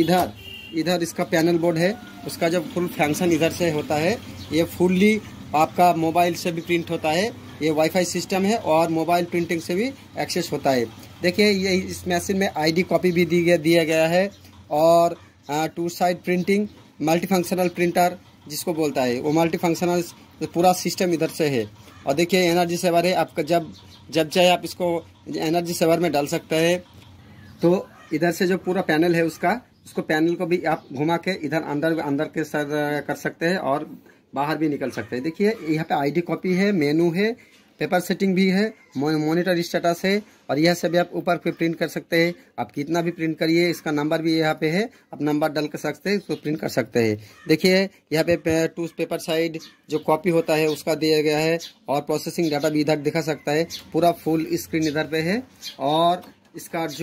इधर इधर इसका पैनल बोर्ड है उसका जब फुल फंक्शन इधर से होता है ये फुल्ली आपका मोबाइल से भी प्रिंट होता है ये वाईफाई सिस्टम है और मोबाइल प्रिंटिंग से भी एक्सेस होता है देखिए ये इस मशीन में आईडी कॉपी भी दी गया दिया गया है और two side printing multifunctional printer जिसको बोलता है वो मल्टीफंक्शनल पूरा सिस्टम इधर से है और देखिए एनर्जी सेवर है आपका जब जब चाहे आप इसको एनर्जी सेवर में डाल सकते हैं तो इधर से जो पूरा पैनल है उसका उसको पैनल को भी आप घुमा के इधर अंदर अंदर के सर कर सकते हैं और बाहर भी निकल सकते हैं देखिए यहाँ पे आईडी कॉपी है मेनू है पेपर सेटिंग भी है मॉनिटर स्टेटस है और यह सभी आप ऊपर पे प्रिंट कर सकते हैं आप कितना भी प्रिंट करिए इसका नंबर भी यहाँ पे है आप नंबर डाल कर सकते हैं इसको प्रिंट कर सकते हैं देखिए यहाँ पे टू पेपर साइड जो कॉपी होता है उसका दिया गया है और प्रोसेसिंग डाटा भी इधर दिखा सकता है पूरा फुल स्क्रीन इधर पे है और इसका जो